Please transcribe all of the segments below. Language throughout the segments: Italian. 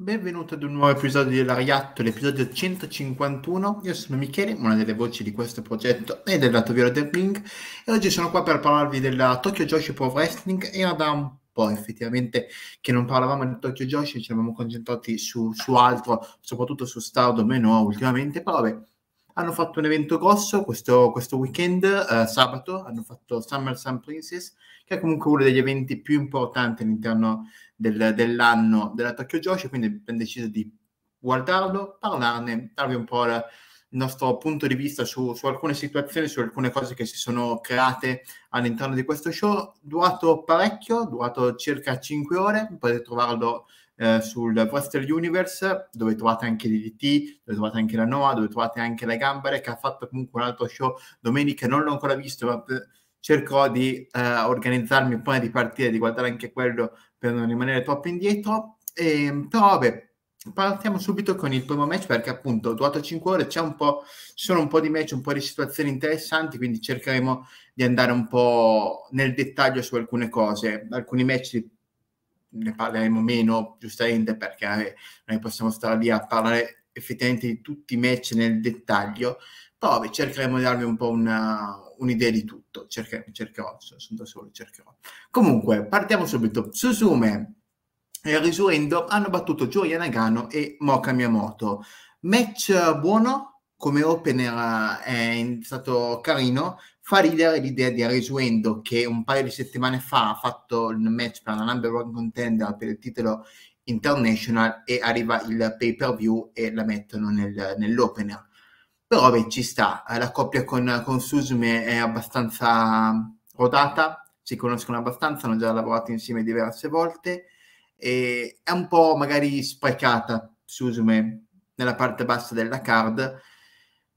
Benvenuti ad un nuovo episodio di Lariatto, l'episodio 151. Io sono Michele, una delle voci di questo progetto e del lato viola del ring e oggi sono qua per parlarvi della Tokyo Joshi Pro Wrestling. Era da un po' effettivamente che non parlavamo di Tokyo Joshi, ci eravamo concentrati su, su altro, soprattutto su Stardom e no ultimamente, però vabbè, hanno fatto un evento grosso questo, questo weekend, eh, sabato, hanno fatto Summer Sun Princess, che è comunque uno degli eventi più importanti all'interno del, dell'anno dell'attacco Josh, quindi abbiamo deciso di guardarlo, parlarne, darvi un po' il nostro punto di vista su, su, alcune situazioni, su alcune cose che si sono create all'interno di questo show, durato parecchio, durato circa 5 ore, potete trovarlo eh, sul Western Universe, dove trovate anche DDT, dove trovate anche la Noah, dove trovate anche la Gambare, che ha fatto comunque un altro show domenica, non l'ho ancora visto, ma eh, cercherò di eh, organizzarmi prima di partire, di guardare anche quello per non rimanere troppo indietro. E, ehm, però vabbè, partiamo subito con il primo match perché appunto durata 5 ore c'è un po', ci sono un po' di match, un po' di situazioni interessanti, quindi cercheremo di andare un po' nel dettaglio su alcune cose. Alcuni match ne parleremo meno, giustamente, perché eh, noi possiamo stare lì a parlare effettivamente di tutti i match nel dettaglio, poi cercheremo di darvi un po' una, un'idea di tutto. Cercherò, cercherò, sono da solo, cercherò. Comunque, partiamo subito. Suzume e Risuendo hanno battuto Gioia Nagano e Moka Miyamoto. Match buono, come opener eh, è stato carino, fa ridere l'idea di Risuendo che un paio di settimane fa ha fatto il match per la number one contender per il titolo international e arriva il pay per view e la mettono nel, nell'opener però beh, ci sta, eh, la coppia con, con Susume è abbastanza mm, rodata, si conoscono abbastanza, hanno già lavorato insieme diverse volte e è un po' magari sprecata Susume nella parte bassa della card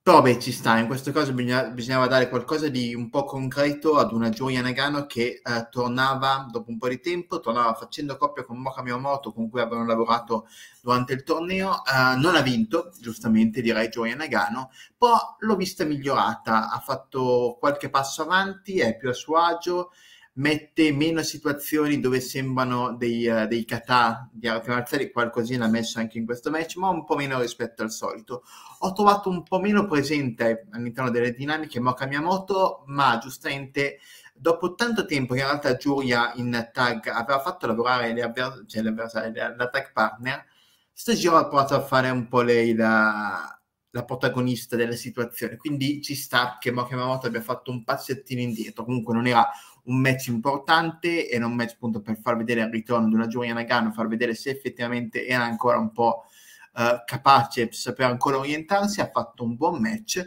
però beh, ci sta, in questo caso bisogna, bisognava dare qualcosa di un po' concreto ad una Gioia Nagano che eh, tornava dopo un po' di tempo, tornava facendo coppia con Moka Miyamoto con cui avevano lavorato durante il torneo, eh, non ha vinto, giustamente direi Gioia Nagano, però l'ho vista migliorata, ha fatto qualche passo avanti, è più a suo agio, mette meno situazioni dove sembrano dei, uh, dei katà di arti marziali, qualcosina messo anche in questo match, ma un po' meno rispetto al solito. Ho trovato un po' meno presente all'interno delle dinamiche Moka Miyamoto, ma giustamente dopo tanto tempo che in realtà Giulia in tag aveva fatto lavorare le avver- cioè la tag partner, sto giro ha provato a fare un po' lei la la protagonista della situazione. Quindi ci sta che Moka Yamamoto abbia fatto un passettino indietro. Comunque non era un match importante, era un match appunto per far vedere il ritorno di una Giulia Nagano, far vedere se effettivamente era ancora un po' eh, capace, sapeva ancora orientarsi, ha fatto un buon match.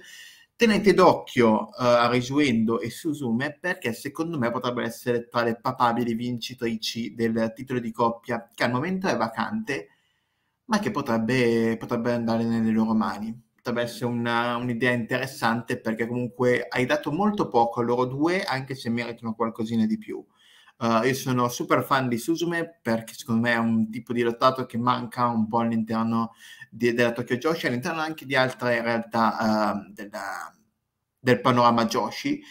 Tenete d'occhio eh, a Risuendo e Suzume perché secondo me potrebbero essere tra le papabili vincitrici del titolo di coppia che al momento è vacante ma che potrebbe, potrebbe andare nelle loro mani potrebbe essere una, un'idea interessante perché comunque hai dato molto poco a loro due, anche se meritano qualcosina di più. Uh, io sono super fan di Suzume perché secondo me è un tipo di lottato che manca un po' all'interno di, della Tokyo Joshi, all'interno anche di altre realtà uh, della, del panorama Joshi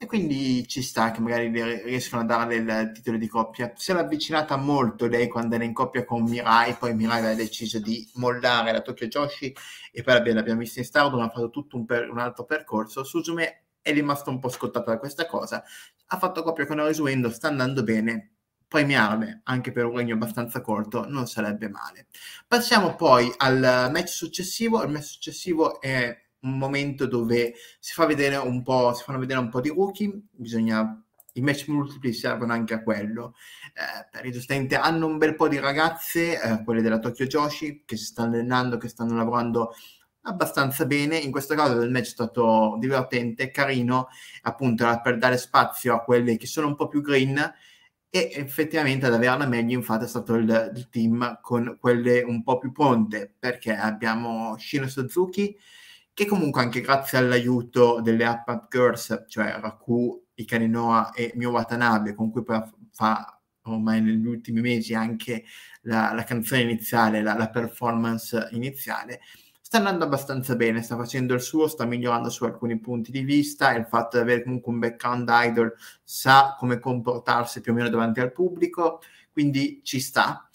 e quindi ci sta che magari riescono a darle il titolo di coppia. Si era avvicinata molto lei quando era in coppia con Mirai, poi Mirai aveva deciso di mollare la Tokyo Joshi e poi l'abbiamo vista in Stardom, ha fatto tutto un, per, un altro percorso. Suzume è rimasto un po' scottato da questa cosa, ha fatto coppia con Arisuendo, sta andando bene, premiarle anche per un regno abbastanza corto non sarebbe male. Passiamo poi al match successivo. Il match successivo è un momento dove si fa vedere un po', si fanno vedere un po' di rookie, bisogna i match multipli servono anche a quello. Eh, giustamente hanno un bel po' di ragazze, eh, quelle della Tokyo Joshi, che si stanno allenando, che stanno lavorando abbastanza bene. In questo caso il match è stato divertente, carino, appunto per dare spazio a quelle che sono un po' più green e effettivamente ad averla meglio infatti è stato il, il team con quelle un po' più pronte perché abbiamo Shino Suzuki che comunque anche grazie all'aiuto delle app up girls, cioè Raku, Ikaninoa e Mio Watanabe, con cui poi fa ormai negli ultimi mesi anche la, la canzone iniziale, la, la performance iniziale, sta andando abbastanza bene, sta facendo il suo, sta migliorando su alcuni punti di vista, il fatto di avere comunque un background idol sa come comportarsi più o meno davanti al pubblico, quindi ci sta.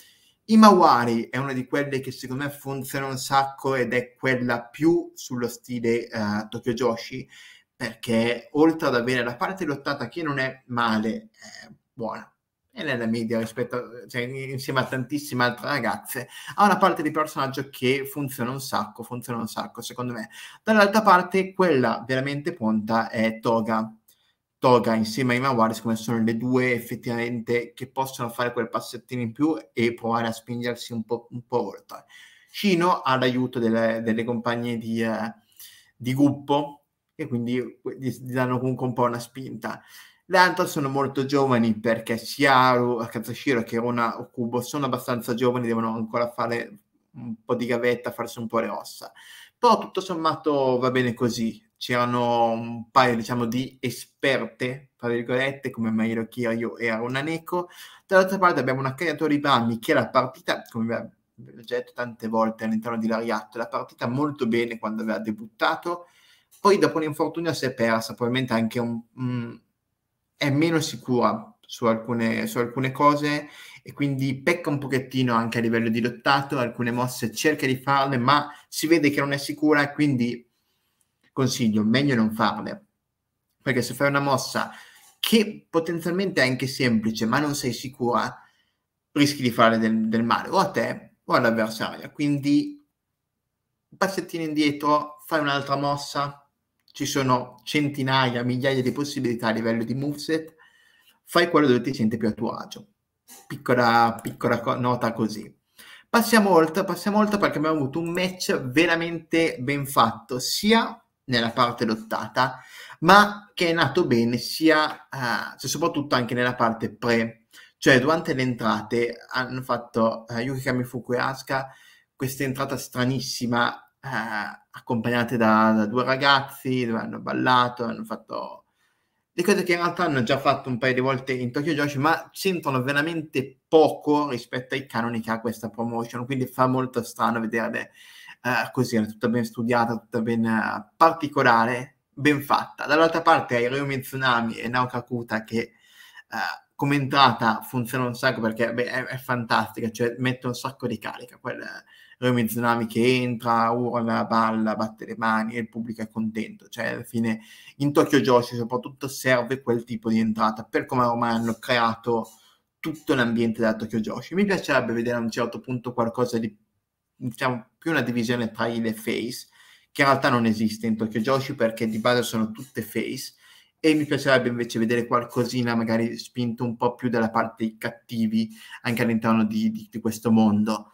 I Mawari è una di quelle che secondo me funziona un sacco ed è quella più sullo stile uh, Tokyo Joshi, perché oltre ad avere la parte lottata che non è male, è buona, è nella media rispetto a, cioè, insieme a tantissime altre ragazze, ha una parte di personaggio che funziona un sacco, funziona un sacco secondo me. Dall'altra parte quella veramente ponta è Toga, Toga insieme a Imawari, come sono le due effettivamente che possono fare quel passettino in più e provare a spingersi un po', un po oltre. Cino ha l'aiuto delle, delle compagne di, eh, di, gruppo e quindi gli, danno comunque un po' una spinta. Le altre sono molto giovani perché Siaru, Akatsushiro che Ona o Kubo sono abbastanza giovani, devono ancora fare un po' di gavetta, farsi un po' le ossa. Però tutto sommato va bene così c'erano un paio diciamo di esperte tra virgolette come Mairo Chirio e Arona Neko dall'altra parte abbiamo una creatura di Brammi che la partita come vi ho detto tante volte all'interno di Lariatto la partita molto bene quando aveva debuttato poi dopo l'infortunio si è persa probabilmente anche un, mh, è meno sicura su alcune, su alcune cose e quindi pecca un pochettino anche a livello di lottato alcune mosse cerca di farle ma si vede che non è sicura e quindi consiglio meglio non farle, perché se fai una mossa che potenzialmente è anche semplice, ma non sei sicura, rischi di fare del, del male o a te o all'avversario. Quindi passettino indietro, fai un'altra mossa, ci sono centinaia, migliaia di possibilità a livello di moveset, fai quello dove ti senti più a tuo agio. Piccola, piccola nota così. Passiamo oltre, passiamo oltre perché abbiamo avuto un match veramente ben fatto, sia nella parte lottata, ma che è nato bene sia, uh, cioè soprattutto anche nella parte pre, cioè durante le entrate hanno fatto uh, Yuki Kami Fukuyaska questa entrata stranissima uh, accompagnate da, da, due ragazzi dove hanno ballato, hanno fatto le cose che in realtà hanno già fatto un paio di volte in Tokyo Joshi, ma c'entrano veramente poco rispetto ai canoni che ha questa promotion, quindi fa molto strano vedere eh, così era tutta ben studiata, tutta ben eh, particolare, ben fatta. Dall'altra parte hai Ryo Mizunami e Naoka Kuta che eh, come entrata funziona un sacco perché beh, è, è, fantastica, cioè mette un sacco di carica. Quel eh, Ryo Mizunami che entra, urla, balla, batte le mani e il pubblico è contento. Cioè alla fine in Tokyo Joshi soprattutto serve quel tipo di entrata per come ormai hanno creato tutto l'ambiente da Tokyo Joshi. Mi piacerebbe vedere a un certo punto qualcosa di diciamo, più una divisione tra heal e face, che in realtà non esiste in Tokyo Joshi perché di base sono tutte face, e mi piacerebbe invece vedere qualcosina magari spinto un po' più dalla parte dei cattivi anche all'interno di, di, di questo mondo.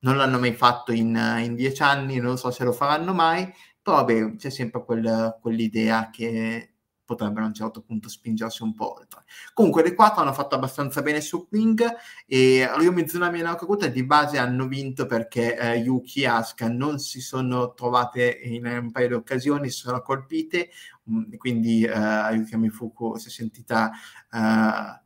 Non l'hanno mai fatto in, in, dieci anni, non so se lo faranno mai, però vabbè, c'è sempre quel, quell'idea che potrebbero a un certo punto spingersi un po' oltre. Comunque le 4 hanno fatto abbastanza bene su Ping e Ryu Mizunami e Nakaguta di base hanno vinto perché eh, Yuki e Asuka non si sono trovate in un paio di occasioni, si sono colpite, mh, mm, quindi eh, Yuki Mifuku si è sentita... Eh,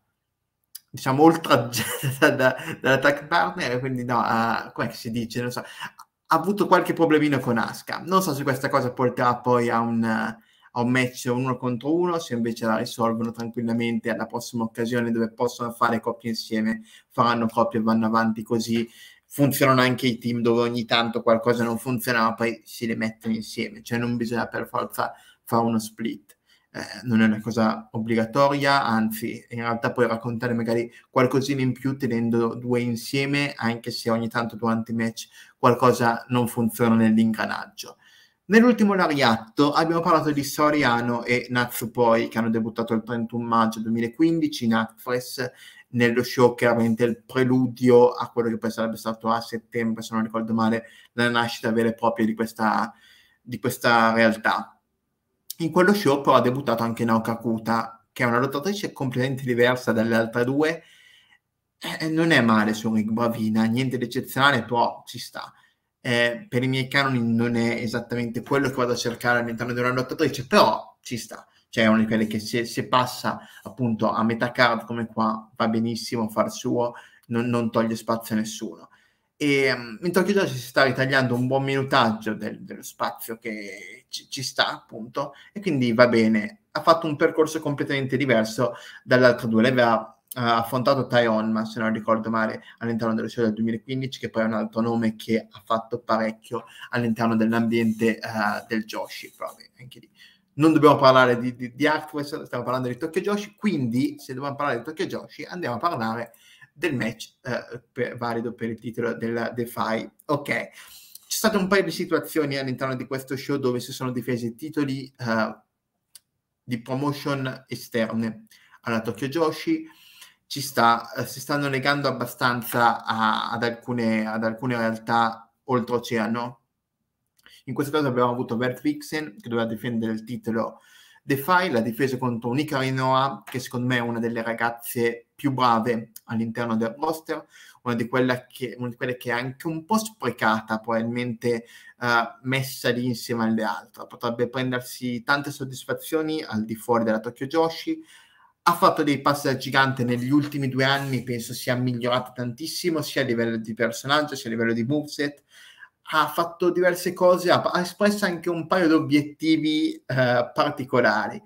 diciamo oltraggiata da, dall'attack partner quindi no, uh, eh, come si dice, non so, ha avuto qualche problemino con Aska. Non so se questa cosa porterà poi a un a un match uno contro uno, se invece la risolvono tranquillamente alla prossima occasione dove possono fare coppie insieme, faranno coppie e vanno avanti così. Funzionano anche i team dove ogni tanto qualcosa non funziona, ma poi si le mettono insieme, cioè non bisogna per forza fare uno split. Eh, non è una cosa obbligatoria, anzi, in realtà puoi raccontare magari qualcosina in più tenendo due insieme, anche se ogni tanto durante i match qualcosa non funziona nell'ingranaggio. Nell'ultimo lariatto abbiamo parlato di Soriano e Natsupoi che hanno debuttato il 31 maggio 2015 in Actress nello show chiaramente il preludio a quello che poi sarebbe stato a settembre, se non ricordo male, la nascita vera e propria di questa, di questa realtà. In quello show però ha debuttato anche Naoka Kuta, che è una lottatrice completamente diversa dalle altre due, eh, non è male su Rick bravina, niente di eccezionale, però ci sta eh, per i miei canoni non è esattamente quello che vado a cercare all'interno di una lottatrice, però ci sta. Cioè è una di quelle che se, se passa appunto a metà card come qua va benissimo far suo, non, non toglie spazio a nessuno. E um, in Tokyo Joshi si sta ritagliando un buon minutaggio del, dello spazio che ci, ci sta appunto e quindi va bene. Ha fatto un percorso completamente diverso dall'altro due, le aveva eh, affrontato ma se non ricordo male, all'interno dello show del 2015, che poi è un altro nome che ha fatto parecchio all'interno dell'ambiente uh, del Joshi, proprio anche lì. Non dobbiamo parlare di, di, di Artwest, stiamo parlando di Tokyo Joshi, quindi se dobbiamo parlare di Tokyo Joshi andiamo a parlare del match uh, per, valido per il titolo del Defy. Ok, c'è stato un paio di situazioni all'interno di questo show dove si sono difesi titoli uh, di promotion esterne alla Tokyo Joshi, ci sta, eh, si stanno legando abbastanza a, ad, alcune, ad alcune realtà oltreoceano. In questo caso abbiamo avuto Bert Vixen che doveva difendere il titolo Defy, la difesa contro Unica Rinoa, che secondo me è una delle ragazze più brave all'interno del roster, una di, che, una di quelle che è anche un po' sprecata, probabilmente uh, messa lì insieme alle altre. Potrebbe prendersi tante soddisfazioni al di fuori della Tokyo Joshi, ha fatto dei passi da gigante negli ultimi due anni, penso sia migliorato tantissimo sia a livello di personaggio sia a livello di moveset, ha fatto diverse cose, ha, ha espresso anche un paio di obiettivi eh, particolari,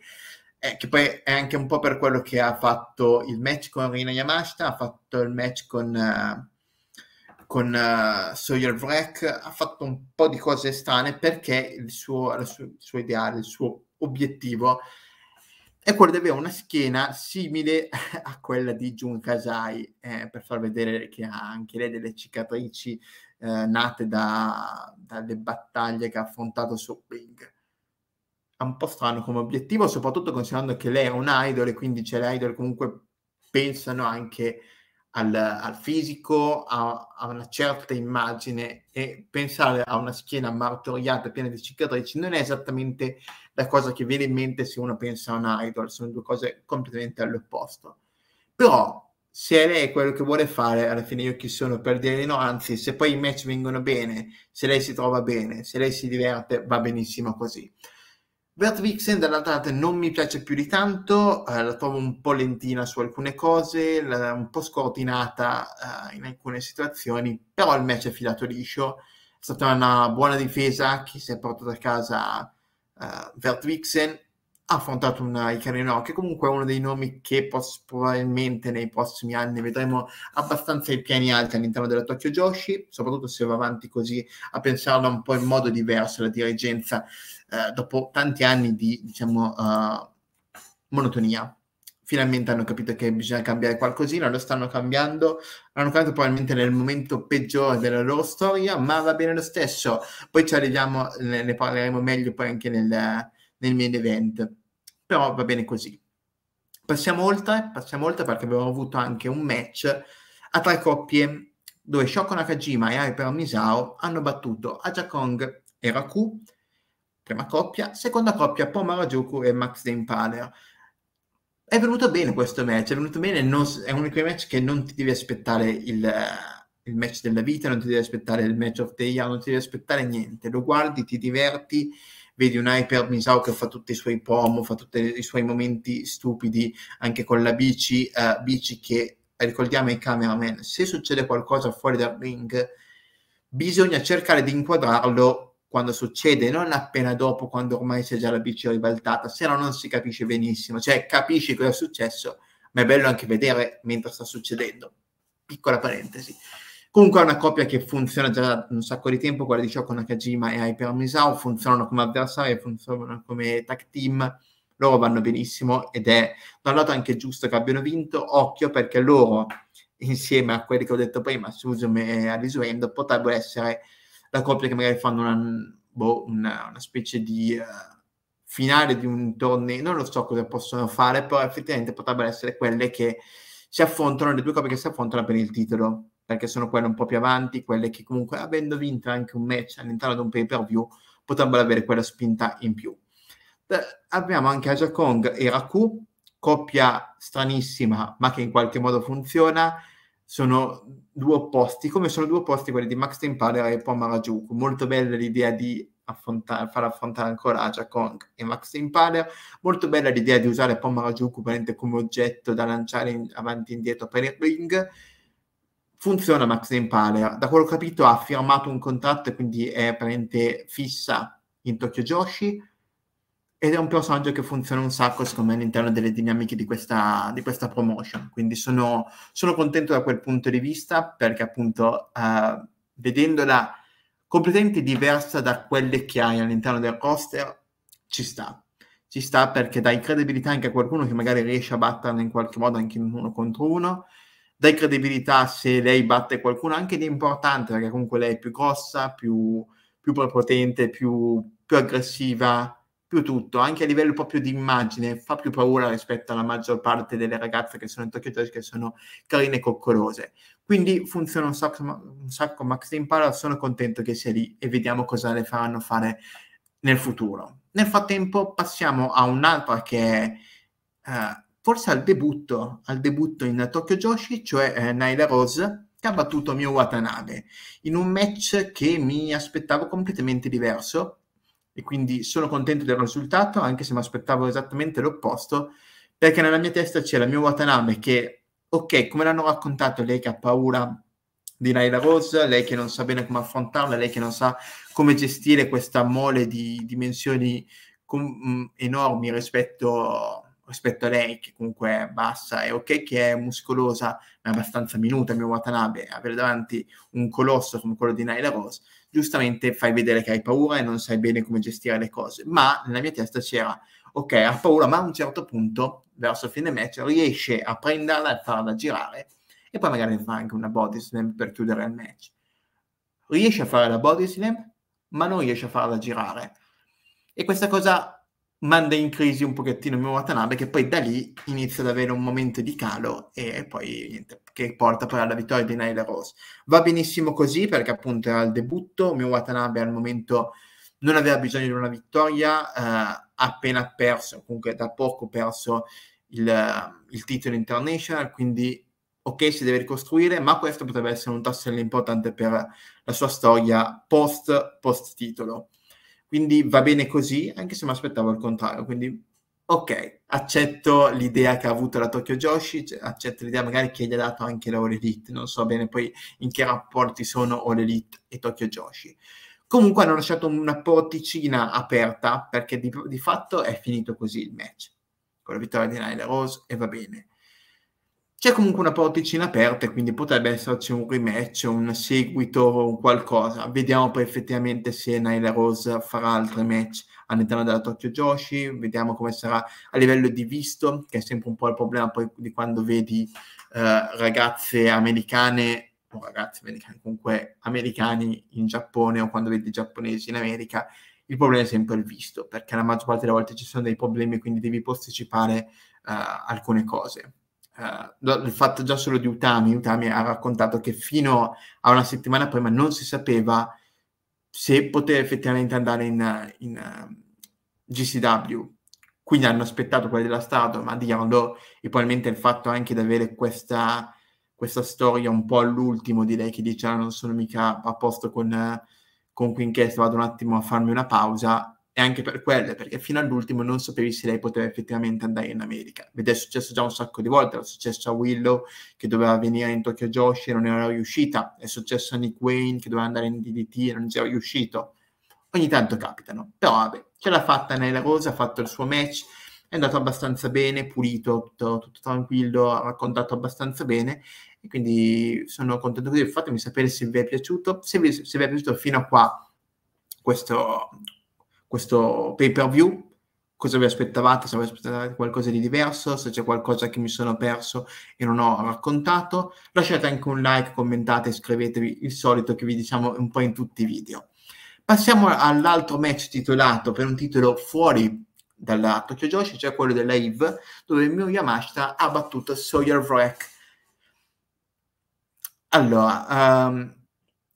eh, che poi è anche un po' per quello che ha fatto il match con Rina Yamashita, ha fatto il match con, uh, con uh, Sawyer Wreck, ha fatto un po' di cose strane perché il suo, il suo, il suo ideale, il suo obiettivo è è quello di avere una schiena simile a quella di Jun Kasai, eh, per far vedere che ha anche lei delle cicatrici eh, nate da, dalle battaglie che ha affrontato su Bing. È un po' strano come obiettivo, soprattutto considerando che lei è un idol e quindi c'è l'idol comunque pensano anche al, al fisico, a, a, una certa immagine e pensare a una schiena martoriata piena di cicatrici non è esattamente la cosa che viene in mente se uno pensa a un idol, sono due cose completamente all'opposto. Però se lei è quello che vuole fare, alla fine io chi sono per dire no, anzi se poi i match vengono bene, se lei si trova bene, se lei si diverte, va benissimo così. Bert Vixen dall'altra parte non mi piace più di tanto, eh, la trovo un po' lentina su alcune cose, la, un po' scordinata eh, in alcune situazioni, però il match è filato liscio, è stata una buona difesa che si è portata a casa eh, Bert Vixen, ha affrontato un Icarino che comunque è uno dei nomi che poss- probabilmente nei prossimi anni vedremo abbastanza i piani alti all'interno della Tokyo Joshi, soprattutto se va avanti così a pensarla un po' in modo diverso la dirigenza eh, dopo tanti anni di, diciamo, uh, monotonia finalmente hanno capito che bisogna cambiare qualcosina, lo stanno cambiando, l'hanno cambiato probabilmente nel momento peggiore della loro storia, ma va bene lo stesso. Poi ci arriviamo, ne, parleremo meglio poi anche nel, nel main event. Però va bene così. Passiamo oltre, passiamo oltre perché abbiamo avuto anche un match a tre coppie dove Shoko Nakajima e Hyper Misao hanno battuto Aja Kong e Raku, prima coppia, seconda coppia Poma Rajuku e Max Deimpaler. È venuto bene questo match, è venuto bene, non, è uno di quei match che non ti devi aspettare il, il, match della vita, non ti devi aspettare il match of the year, non ti devi aspettare niente, lo guardi, ti diverti vedi un Hyper Misao che fa tutti i suoi promo, fa tutti i suoi momenti stupidi anche con la bici, eh, bici che ricordiamo ai cameraman, se succede qualcosa fuori dal ring bisogna cercare di inquadrarlo quando succede, non appena dopo, quando ormai c'è già la bici ribaltata, se no non si capisce benissimo, cioè capisci cosa è successo, ma è bello anche vedere mentre sta succedendo. Piccola parentesi. Comunque è una coppia che funziona già da un sacco di tempo, quella di Shoko Nakajima e Hyper Misao, funzionano come avversari, funzionano come tag team, loro vanno benissimo ed è da un lato anche giusto che abbiano vinto, occhio perché loro insieme a quelli che ho detto prima, Suzume e Alisuendo, potrebbero essere la coppia che magari fanno una, boh, una, una specie di uh, finale di un torneo, non lo so cosa possono fare, però effettivamente potrebbero essere quelle che si affrontano, le due coppie che si affrontano per il titolo perché sono quelle un po' più avanti, quelle che comunque avendo vinto anche un match all'interno di un pay per view potrebbero avere quella spinta in più. Abbiamo anche Aja Kong e Raku, coppia stranissima ma che in qualche modo funziona, sono due opposti, come sono due opposti quelli di Max Tempaler e Poma molto bella l'idea di affronta- far affrontare ancora Aja Kong e Max Tempaler, molto bella l'idea di usare Poma come oggetto da lanciare in- avanti e indietro per il ring, funziona Max Impaler. Da quello che ho capito ha firmato un contratto e quindi è praticamente fissa in Tokyo Joshi ed è un personaggio che funziona un sacco secondo me all'interno delle dinamiche di questa, di questa promotion. Quindi sono, sono, contento da quel punto di vista perché appunto eh, vedendola completamente diversa da quelle che hai all'interno del roster ci sta. Ci sta perché dai credibilità anche a qualcuno che magari riesce a batterla in qualche modo anche in uno contro uno dai credibilità se lei batte qualcuno anche di importante, perché comunque lei è più grossa, più, più prepotente, più, più aggressiva, più tutto, anche a livello proprio di immagine, fa più paura rispetto alla maggior parte delle ragazze che sono in Tokyo Trash, che sono carine e coccolose. Quindi funziona un sacco, un sacco Max Impala, sono contento che sia lì e vediamo cosa le faranno fare nel futuro. Nel frattempo passiamo a un'altra che è... Uh, forse al debutto, al debutto in Tokyo Joshi, cioè eh, Naila Rose, che ha battuto Mio Watanabe, in un match che mi aspettavo completamente diverso, e quindi sono contento del risultato, anche se mi aspettavo esattamente l'opposto, perché nella mia testa c'era Mio Watanabe che, ok, come l'hanno raccontato, lei che ha paura di Naila Rose, lei che non sa bene come affrontarla, lei che non sa come gestire questa mole di dimensioni com- mm, enormi rispetto a rispetto a lei, che comunque è bassa e ok che è muscolosa, ma è abbastanza minuta, mio Watanabe, avere davanti un colosso come quello di Naila Rose, giustamente fai vedere che hai paura e non sai bene come gestire le cose. Ma nella mia testa c'era, ok, ha paura, ma a un certo punto, verso fine match, riesce a prenderla e farla girare, e poi magari fa anche una body slam per chiudere il match. Riesce a fare la body slam, ma non riesce a farla girare. E questa cosa manda in crisi un pochettino il Watanabe che poi da lì inizia ad avere un momento di calo e poi niente, che porta poi alla vittoria di Naila Rose. Va benissimo così perché appunto era il debutto, mio Watanabe al momento non aveva bisogno di una vittoria, eh, appena perso, comunque da poco perso il, il titolo international, quindi ok si deve ricostruire, ma questo potrebbe essere un tassello importante per la sua storia post, post quindi va bene così, anche se mi aspettavo il contrario. Quindi, ok, accetto l'idea che ha avuto la Tokyo Joshi, accetto l'idea magari che gli ha dato anche la All Elite. Non so bene poi in che rapporti sono All Elite e Tokyo Joshi. Comunque hanno lasciato una porticina aperta perché di, di fatto è finito così il match. Con la vittoria di Nyla Rose e va bene c'è comunque una porticina aperta e quindi potrebbe esserci un rematch, un seguito, un qualcosa. Vediamo poi effettivamente se Naila Rose farà altri match all'interno della Tokyo Joshi, vediamo come sarà a livello di visto, che è sempre un po' il problema poi di quando vedi eh, ragazze americane o ragazze americane, comunque americani in Giappone o quando vedi giapponesi in America, il problema è sempre il visto, perché la maggior parte delle volte ci sono dei problemi, quindi devi posticipare eh, alcune cose. Uh, eh, il fatto già solo di Utami, Utami ha raccontato che fino a una settimana prima non si sapeva se poteva effettivamente andare in, in uh, eh, GCW. Quindi hanno aspettato quelli della Stardom a dirlo, e probabilmente il fatto anche di avere questa, questa storia un po' all'ultimo, direi che dice ah, non sono mica a posto con, eh, con Queen Cast, vado un attimo a farmi una pausa, e anche per quelle, perché fino all'ultimo non sapevi se lei poteva effettivamente andare in America. Ed è successo già un sacco di volte, è successo a Willow che doveva venire in Tokyo Joshi e non era riuscita, è successo a Nick Wayne che doveva andare in DDT e non era riuscito. Ogni tanto capitano, però vabbè, ce l'ha fatta Nella Rosa, ha fatto il suo match, è andato abbastanza bene, pulito, tutto, tutto tranquillo, ha raccontato abbastanza bene e quindi sono contento così. Fatemi sapere se vi è piaciuto, se vi, se vi è piaciuto fino a qua questo, questo pay per view cosa vi aspettavate, se vi aspettavate qualcosa di diverso, se c'è qualcosa che mi sono perso e non ho raccontato. Lasciate anche un like, commentate, iscrivetevi, il solito che vi diciamo un po' in tutti i video. Passiamo all'altro match titolato per un titolo fuori dalla Tokyo Joshi, cioè quello della Eve, dove Mio Yamashita ha battuto Sawyer Wreck. Allora, ehm,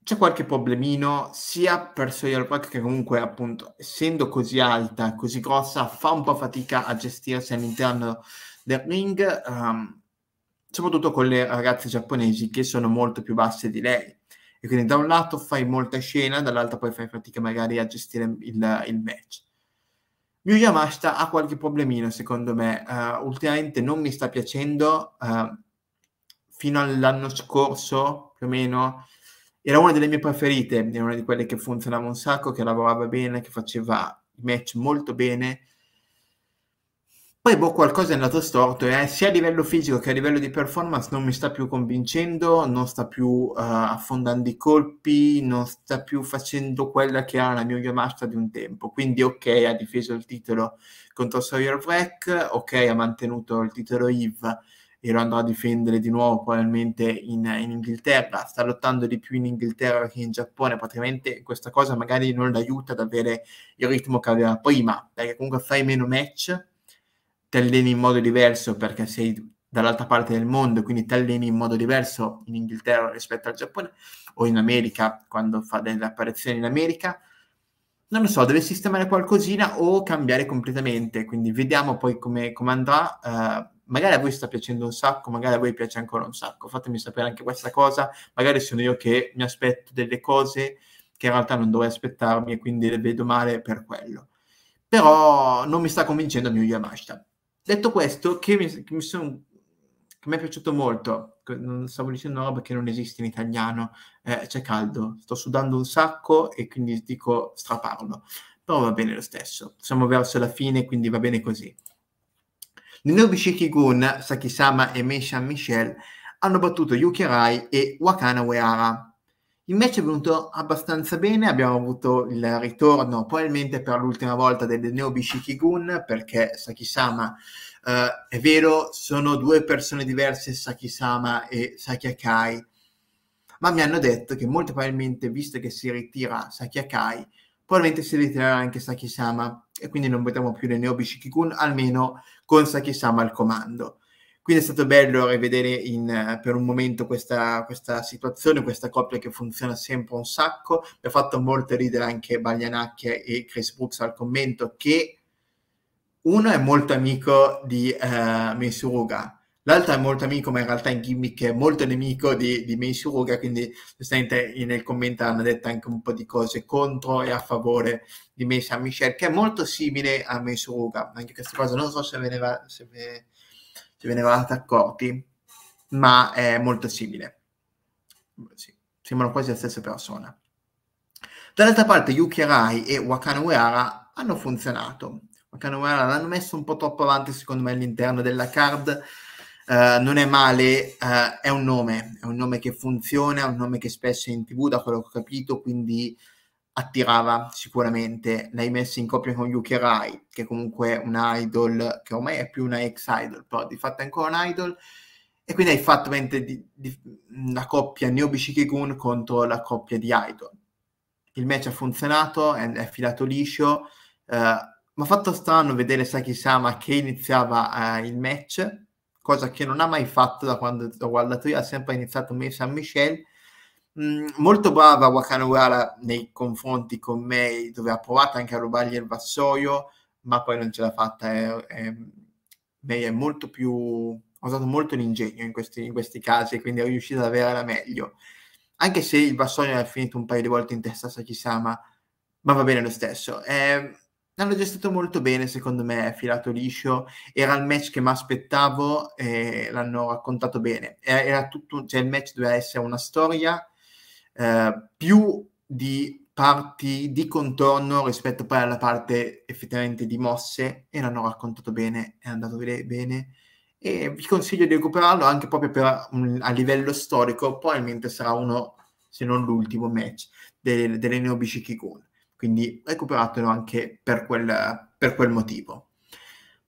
c'è qualche problemino sia per Sawyer Park che comunque appunto essendo così alta, così grossa, fa un po' fatica a gestirsi all'interno del ring, um, soprattutto con le ragazze giapponesi che sono molto più basse di lei. E quindi da un lato fai molta scena, dall'altro poi fai fatica magari a gestire il, il match. Ryu Yamashita ha qualche problemino secondo me, uh, ultimamente non mi sta piacendo, uh, fino all'anno scorso più o meno era una delle mie preferite, era una di quelle che funzionava un sacco, che lavorava bene, che faceva i match molto bene. Poi boh, qualcosa è andato storto e eh? sia a livello fisico che a livello di performance non mi sta più convincendo, non sta più uh, affondando i colpi, non sta più facendo quella che era la mia Yamashita di un tempo. Quindi ok, ha difeso il titolo contro Sawyer Wreck, ok, ha mantenuto il titolo Yves, e lo andrà a difendere di nuovo probabilmente in, in, Inghilterra, sta lottando di più in Inghilterra che in Giappone, praticamente questa cosa magari non l'aiuta ad avere il ritmo che aveva prima, perché comunque fai meno match, ti alleni in modo diverso perché sei dall'altra parte del mondo, quindi ti alleni in modo diverso in Inghilterra rispetto al Giappone o in America quando fa delle apparizioni in America, non lo so, deve sistemare qualcosina o cambiare completamente. Quindi vediamo poi come, come andrà. Eh, magari a voi sta piacendo un sacco, magari a voi piace ancora un sacco. Fatemi sapere anche questa cosa. Magari sono io che mi aspetto delle cose che in realtà non dovrei aspettarmi e quindi le vedo male per quello. Però non mi sta convincendo il mio Yamashita. Detto questo, che mi, che mi sono che mi è piaciuto molto, stavo dicendo una roba che non esiste in italiano, eh, c'è caldo, sto sudando un sacco e quindi dico straparlo, però va bene lo stesso, siamo verso la fine quindi va bene così. Ninobi Gun, Sakisama e Meishan Michel hanno battuto Yuki Arai e Wakana Uehara. Il match è venuto abbastanza bene, abbiamo avuto il ritorno probabilmente per l'ultima volta del Neobi Shikigun perché Sakisama, eh, è vero, sono due persone diverse, Sakisama e Sakiakai, ma mi hanno detto che molto probabilmente, visto che si ritira Sakiakai, probabilmente si ritirerà anche Sakisama e quindi non vedremo più del Neobi Shikigun, almeno con Sakisama al comando. Quindi è stato bello rivedere in, eh, per un momento questa, questa, situazione, questa coppia che funziona sempre un sacco. Mi ha fatto molto ridere anche Baglianacchia e Chris Brooks al commento che uno è molto amico di uh, eh, Mesuruga, L'altro è molto amico, ma in realtà in gimmick è molto nemico di, di Mei Suruga, quindi nel commento hanno detto anche un po' di cose contro e a favore di Mei San Michel, che è molto simile a Mei Suruga. Anche questa cosa non so se ve ne, va, se ve, se ve ne eravate accorti, ma è molto simile. Sì, sembrano quasi la stessa persona. Dall'altra parte Yuki Rai e Wakano Uehara hanno funzionato. Wakano Uehara l'hanno messo un po' troppo avanti, secondo me, all'interno della card, eh, non è male, uh, è un nome, è un nome che funziona, è un nome che spesso è in tv, da quello che ho capito, quindi attirava sicuramente. L'hai messa in coppia con Yuki Rai, che comunque è un idol, che ormai è più una ex idol, però di fatto è ancora un idol. E quindi hai fatto mente di, di, la coppia Niobi Shikikun contro la coppia di idol. Il match ha funzionato, è, è filato liscio, uh, eh, ha fatto strano vedere Saki Sama che iniziava il match cosa che non ha mai fatto da quando ho guardato io, ha sempre iniziato May San Michel. Mm, molto brava Wakano nei confronti con me, dove ha provato anche a rubargli il vassoio, ma poi non ce l'ha fatta. È, è, May è molto più ha usato molto l'ingegno in questi, in questi casi, quindi è riuscita ad avere la meglio. Anche se il vassoio è finito un paio di volte in testa a Sakisama, ma va bene lo stesso. Eh, hanno gestito molto bene, secondo me, è filato liscio. Era il match che mi aspettavo e l'hanno raccontato bene. Era, tutto, cioè il match doveva essere una storia eh, più di parti di contorno rispetto poi alla parte effettivamente di mosse e l'hanno raccontato bene, è andato bene e vi consiglio di recuperarlo anche proprio per, a livello storico, probabilmente sarà uno, se non l'ultimo match delle, delle Neobishi Kikun quindi recuperatelo anche per quel, per quel motivo.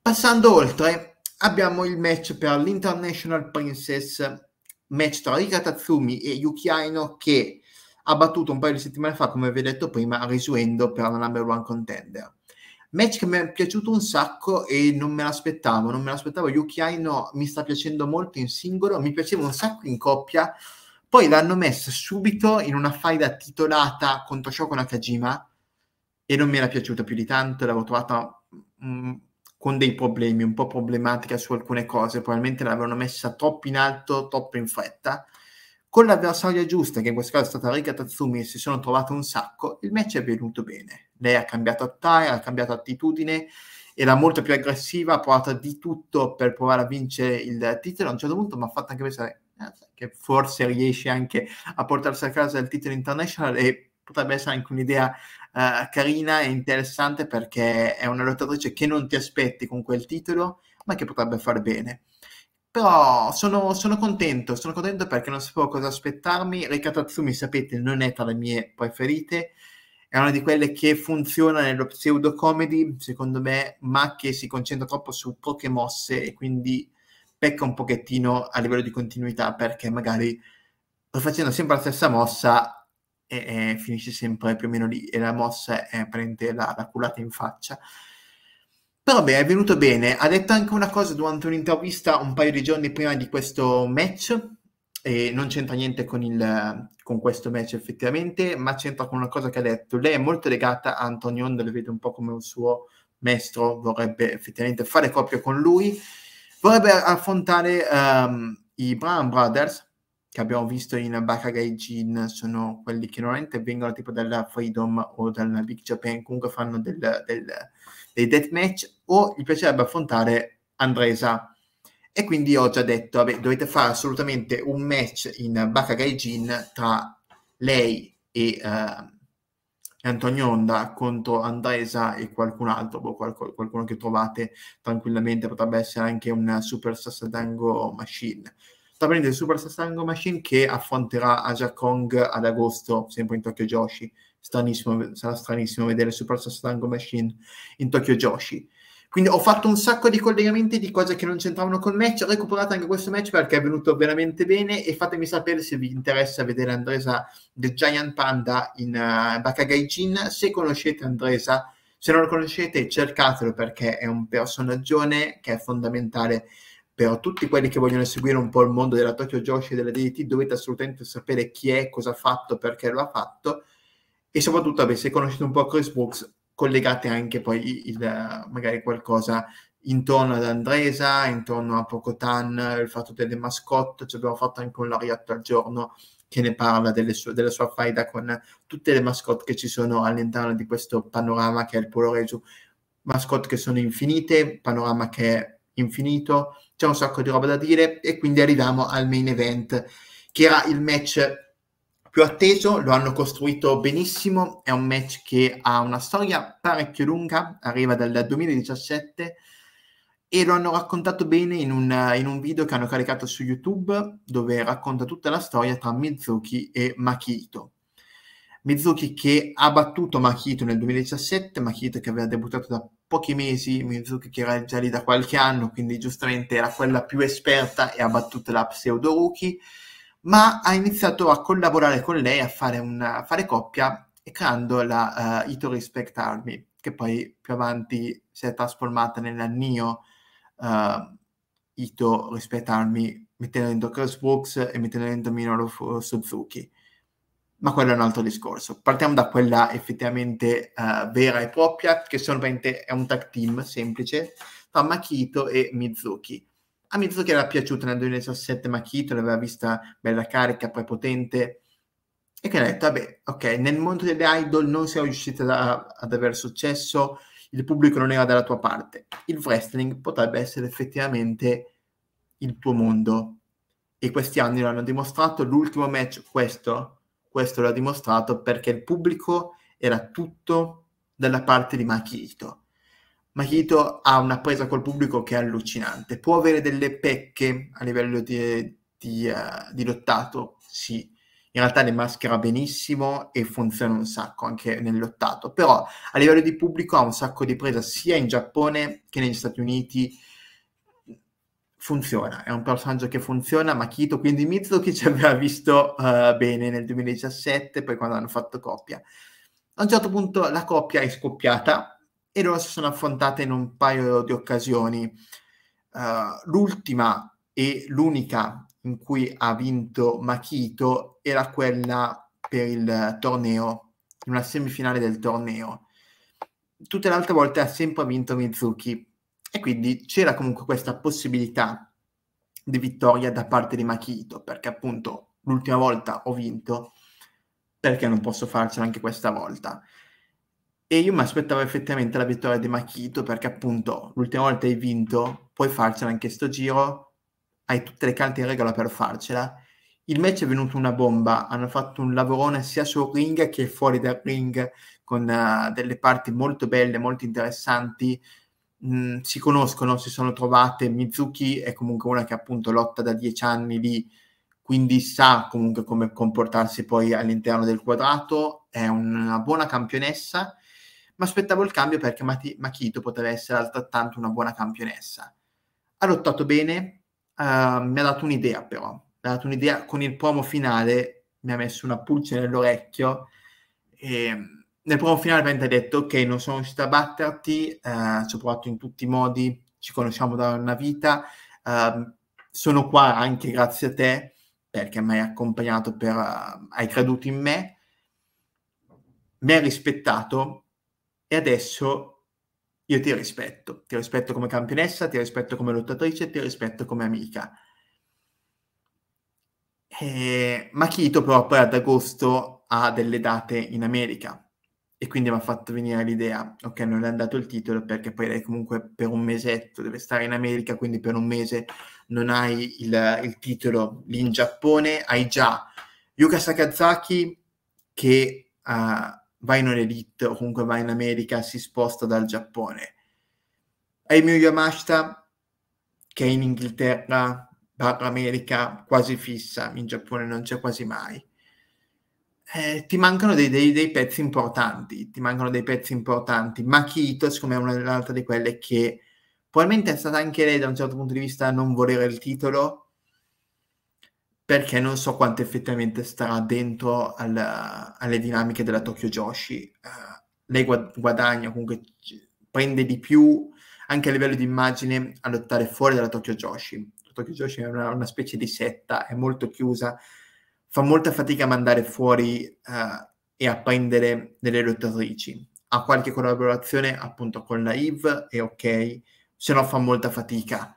Passando oltre, abbiamo il match per l'International Princess, match tra Rika Tatsumi e Yuki Aino che ha battuto un paio di settimane fa, come vi ho detto prima, risuendo per la number one contender. Match che mi è piaciuto un sacco e non me l'aspettavo, non me l'aspettavo. Yuki Aino mi sta piacendo molto in singolo, mi piaceva un sacco in coppia. Poi l'hanno messa subito in una faida titolata contro Shoko Nakajima, e non mi era piaciuta più di tanto, l'avevo trovata mh, mm, con dei problemi, un po' problematica su alcune cose, probabilmente l'avevano messa troppo in alto, troppo in fretta. Con l'avversaria giusta, che in questo caso è stata Rika Tatsumi, e si sono trovate un sacco, il match è venuto bene. Lei ha cambiato attire, ha cambiato attitudine, era molto più aggressiva, ha provato di tutto per provare a vincere il titolo a un certo punto, ma ha fatto anche pensare eh, che forse riesce anche a portarsi a casa il titolo internazionale e potrebbe essere anche un'idea uh, carina e interessante perché è una lottatrice che non ti aspetti con quel titolo, ma che potrebbe far bene. Però sono, sono contento, sono contento perché non sapevo cosa aspettarmi. Rei Katatsumi, sapete, non è tra le mie preferite, è una di quelle che funziona nello pseudo comedy, secondo me, ma che si concentra troppo su poche mosse e quindi pecca un pochettino a livello di continuità perché magari facendo sempre la stessa mossa e, e, finisce sempre più o meno lì e la mossa eh, prende la, la, culata in faccia. Però beh, è venuto bene, ha detto anche una cosa durante un'intervista un paio di giorni prima di questo match, e non c'entra niente con, il, con questo match effettivamente, ma c'entra con una cosa che ha detto. Lei è molto legata a Antonio Onda, lo vede un po' come un suo maestro, vorrebbe effettivamente fare coppia con lui, vorrebbe affrontare um, i Brown Brothers, che abbiamo visto in Bakugai Jin sono quelli che normalmente vengono tipo dalla Freedom o dalla Big Japan, comunque fanno del, del, dei deathmatch, o gli piacerebbe affrontare Andresa. E quindi ho già detto, vabbè, dovete fare assolutamente un match in Bakugai Jin tra lei e eh, Antonio Onda contro Andresa e qualcun altro, boh, qualc- qualcuno che trovate tranquillamente, potrebbe essere anche una Super Sassadango Machine sta prendendo il Super Sasango Machine che affronterà Aja Kong ad agosto, sempre in Tokyo Joshi. Stranissimo, sarà stranissimo vedere il Super Sasango Machine in Tokyo Joshi. Quindi ho fatto un sacco di collegamenti di cose che non c'entravano col match. Ho recuperato anche questo match perché è venuto veramente bene. E fatemi sapere se vi interessa vedere Andresa The Giant Panda in uh, eh, Bakagaijin. Se conoscete Andresa, se non lo conoscete, cercatelo perché è un personaggio che è fondamentale però tutti quelli che vogliono seguire un po' il mondo della Tokyo Joshi e della DDT dovete assolutamente sapere chi è, cosa ha fatto, perché lo ha fatto e soprattutto vabbè, se conoscete un po' Chris Brooks collegate anche poi il, magari qualcosa intorno ad Andresa, intorno a Pocotan, il fatto delle mascotte, ci abbiamo fatto anche un lariatto al giorno che ne parla sue, della sua faida con tutte le mascotte che ci sono all'interno di questo panorama che è il Polo Resu, mascotte che sono infinite, panorama che è infinito, c'è un sacco di roba da dire e quindi arriviamo al main event, che era il match più atteso, lo hanno costruito benissimo, è un match che ha una storia parecchio lunga, arriva dal 2017 e lo hanno raccontato bene in un, in un video che hanno caricato su YouTube dove racconta tutta la storia tra Mizuki e Makito. Mizuki che ha battuto Makito nel 2017, Makito che aveva debuttato da pochi mesi, Mizuki che era già lì da qualche anno, quindi giustamente era quella più esperta e ha battuto la pseudo rookie, ma ha iniziato a collaborare con lei, a fare, una, a fare coppia, e creando la uh, eh, Ito Respect Army, che poi più avanti si è trasformata nella Neo uh, Ito Respect Army, mettendo dentro Chris e mettendo dentro Minoru Suzuki ma quello è un altro discorso. Partiamo da quella effettivamente uh, vera e propria, che solamente è un tag team semplice, tra Makito e Mizuki. A Mizuki era piaciuta nel 2017 Makito, l'aveva vista bella carica, prepotente, e che ha detto, vabbè, ok, nel mondo delle idol non siamo riusciti da, ad avere successo, il pubblico non era dalla tua parte. Il wrestling potrebbe essere effettivamente il tuo mondo. E questi anni l'hanno dimostrato, l'ultimo match, questo, questo lo dimostrato perché il pubblico era tutto dalla parte di Makito. Makito ha una presa col pubblico che è allucinante. Può avere delle pecche a livello di, di, uh, di lottato? Sì, in realtà le maschera benissimo e funziona un sacco anche nel lottato. però a livello di pubblico ha un sacco di presa sia in Giappone che negli Stati Uniti funziona, è un personaggio che funziona, Makito, quindi Mitsuki ci aveva visto uh, bene nel 2017, poi quando hanno fatto coppia. A un certo punto la coppia è scoppiata e loro si sono affrontate in un paio di occasioni. Uh, l'ultima e l'unica in cui ha vinto Makito era quella per il torneo, in una semifinale del torneo. Tutte le altre volte ha sempre vinto Mizuki e quindi c'era comunque questa possibilità di vittoria da parte di Makito, perché appunto l'ultima volta ho vinto, perché non posso farcela anche questa volta. E io mi aspettavo effettivamente la vittoria di Makito, perché appunto l'ultima volta hai vinto, puoi farcela anche sto giro, hai tutte le carte in regola per farcela. Il match è venuto una bomba, hanno fatto un lavorone sia sul ring che fuori dal ring, con uh, delle parti molto belle, molto interessanti, mh, si conoscono, si sono trovate. Mizuki è comunque una che appunto lotta da dieci anni lì, quindi sa comunque come comportarsi poi all'interno del quadrato. È una buona campionessa, ma aspettavo il cambio perché Mati- Makito poteva essere altrettanto una buona campionessa. Ha lottato bene, uh, mi ha dato un'idea però, mi ha dato un'idea con il promo finale, mi ha messo una pulce nell'orecchio e nel primo finale hai detto ok non sono riuscito a batterti eh, ci ho provato in tutti i modi ci conosciamo da una vita eh, sono qua anche grazie a te perché mi hai accompagnato per, uh, hai creduto in me mi hai rispettato e adesso io ti rispetto ti rispetto come campionessa ti rispetto come lottatrice ti rispetto come amica eh, Makito però poi ad agosto ha delle date in America e quindi mi ha fatto venire l'idea, ok, non le hanno dato il titolo perché poi lei comunque per un mesetto deve stare in America, quindi per un mese non hai il, il titolo lì in Giappone, hai già Yuka Sakazaki che uh, va in un'elite o comunque va in America, si sposta dal Giappone. Hai Mio Yamashita che è in Inghilterra, barra America, quasi fissa, in Giappone non c'è quasi mai eh, ti mancano dei, dei, dei, pezzi importanti, ti mancano dei pezzi importanti. Makito, secondo me, è una delle di quelle che probabilmente è stata anche lei da un certo punto di vista a non volere il titolo, perché non so quanto effettivamente starà dentro alla, alle dinamiche della Tokyo Joshi. Uh, lei guadagna, comunque prende di più anche a livello di immagine a lottare fuori dalla Tokyo Joshi. La Tokyo Joshi è una, una specie di setta, è molto chiusa, fa molta fatica a mandare fuori eh, e a prendere delle lottatrici. Ha qualche collaborazione appunto con la IV, è ok, se no fa molta fatica.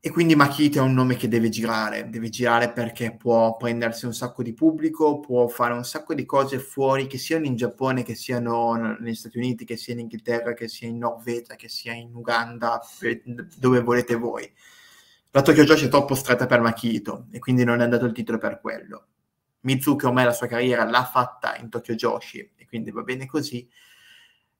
E quindi Makita è un nome che deve girare, deve girare perché può prendersi un sacco di pubblico, può fare un sacco di cose fuori, che siano in Giappone, che siano negli Stati Uniti, che sia in Inghilterra, che sia in Norvegia, che sia in Uganda, dove volete voi. La Tokyo Joshi è troppo stretta per Makito e quindi non è andato il titolo per quello. Mizuki ormai la sua carriera l'ha fatta in Tokyo Joshi e quindi va bene così.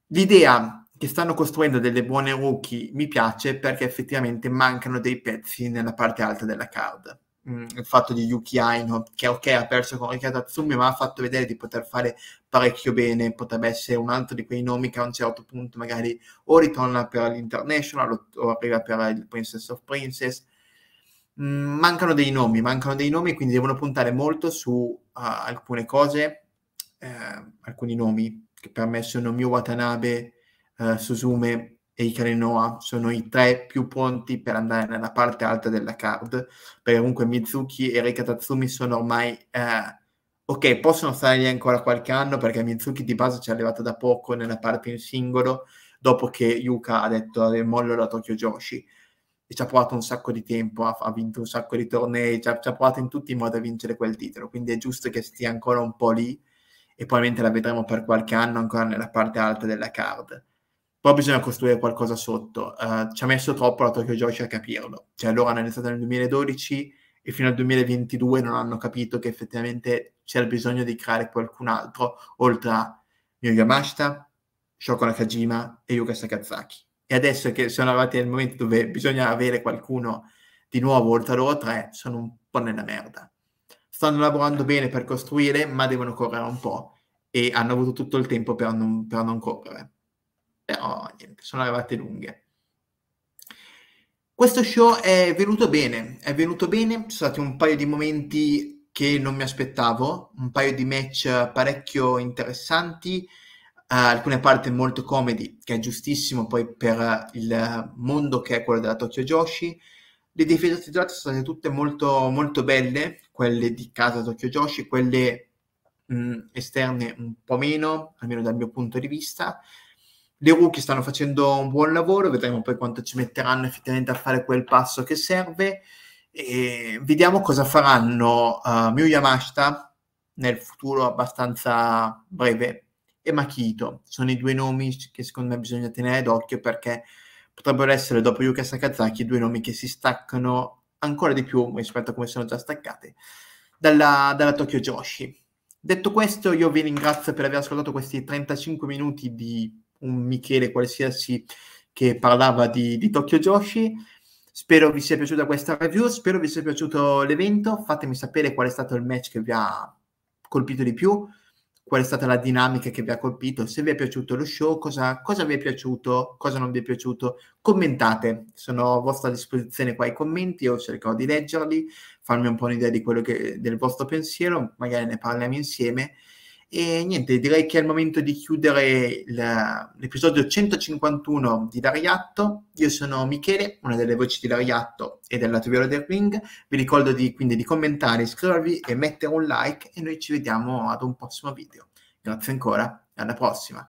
L'idea che stanno costruendo delle buone rookie mi piace perché effettivamente mancano dei pezzi nella parte alta della card. Mm, il fatto di Yuki Aino, che ok ha perso con Riki Tatsumi, ma ha fatto vedere di poter fare parecchio bene, potrebbe essere un altro di quei nomi che a un certo punto magari o ritorna per l'International o, o arriva per il Princess of Princess Mm, mancano dei nomi, mancano dei nomi, quindi devono puntare molto su uh, alcune cose, uh, alcuni nomi, che per me sono Mio Watanabe, uh, Suzume e Ikari Noa, sono i tre più pronti per andare nella parte alta della card, perché comunque Mizuki e Reika Tatsumi sono ormai... Eh, ok, possono stare lì ancora qualche anno, perché Mizuki di base ci è arrivata da poco nella parte in singolo, dopo che Yuka ha detto mollo da Tokyo Joshi e ci ha provato un sacco di tempo, ha, ha vinto un sacco di tornei, ci ha, ci ha, provato in tutti i modi a vincere quel titolo, quindi è giusto che stia ancora un po' lì e probabilmente la vedremo per qualche anno ancora nella parte alta della card. Poi bisogna costruire qualcosa sotto. Uh, ci ha messo troppo la Tokyo Joshi a capirlo. Cioè loro hanno iniziato nel 2012 e fino al 2022 non hanno capito che effettivamente c'era bisogno di creare qualcun altro oltre a Mio Yamashita, Shoko Nakajima e Yuka Sakazaki e adesso che sono arrivati nel momento dove bisogna avere qualcuno di nuovo oltre a loro tre, sono un po' nella merda. Stanno lavorando bene per costruire, ma devono correre un po' e hanno avuto tutto il tempo per non, per non correre. Però niente, sono arrivate lunghe. Questo show è venuto bene, è venuto bene, ci sono stati un paio di momenti che non mi aspettavo, un paio di match parecchio interessanti, alcune parti molto comedy, che è giustissimo poi per eh, il mondo che è quello della Tokyo Joshi. Le difese titolate sono state tutte molto, molto belle, quelle di casa Tokyo Joshi, quelle mh, mm, esterne un po' meno, almeno dal mio punto di vista. Le rookie stanno facendo un buon lavoro, vedremo poi quanto ci metteranno effettivamente a fare quel passo che serve. E vediamo cosa faranno uh, Miyu Yamashita nel futuro abbastanza breve, e Makito. Sono i due nomi che secondo me bisogna tenere d'occhio perché potrebbero essere, dopo Yuka Sakazaki, due nomi che si staccano ancora di più rispetto a come sono già staccate dalla, dalla Tokyo Joshi. Detto questo, io vi ringrazio per aver ascoltato questi 35 minuti di un Michele qualsiasi che parlava di, di Tokyo Joshi. Spero vi sia piaciuta questa review, spero vi sia piaciuto l'evento, fatemi sapere qual è stato il match che vi ha colpito di più, qual è stata la dinamica che vi ha colpito, se vi è piaciuto lo show, cosa, cosa vi è piaciuto, cosa non vi è piaciuto. Commentate, sono a vostra disposizione qua i commenti, io cercherò di leggerli, farmi un po' un'idea di quello che, del vostro pensiero, magari ne parliamo insieme e niente, direi che è il momento di chiudere l'episodio 151 di Dariatto. Io sono Michele, una delle voci di Dariatto e del lato viola del Ring. Vi ricordo di, quindi di commentare, iscrivervi e mettere un like e noi ci vediamo ad un prossimo video. Grazie ancora e alla prossima.